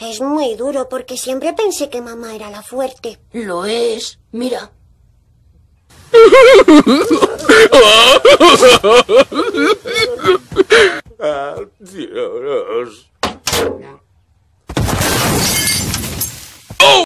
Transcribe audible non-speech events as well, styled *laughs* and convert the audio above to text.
Es muy duro porque siempre pensé que mamá era la fuerte. Lo es. Mira. *laughs*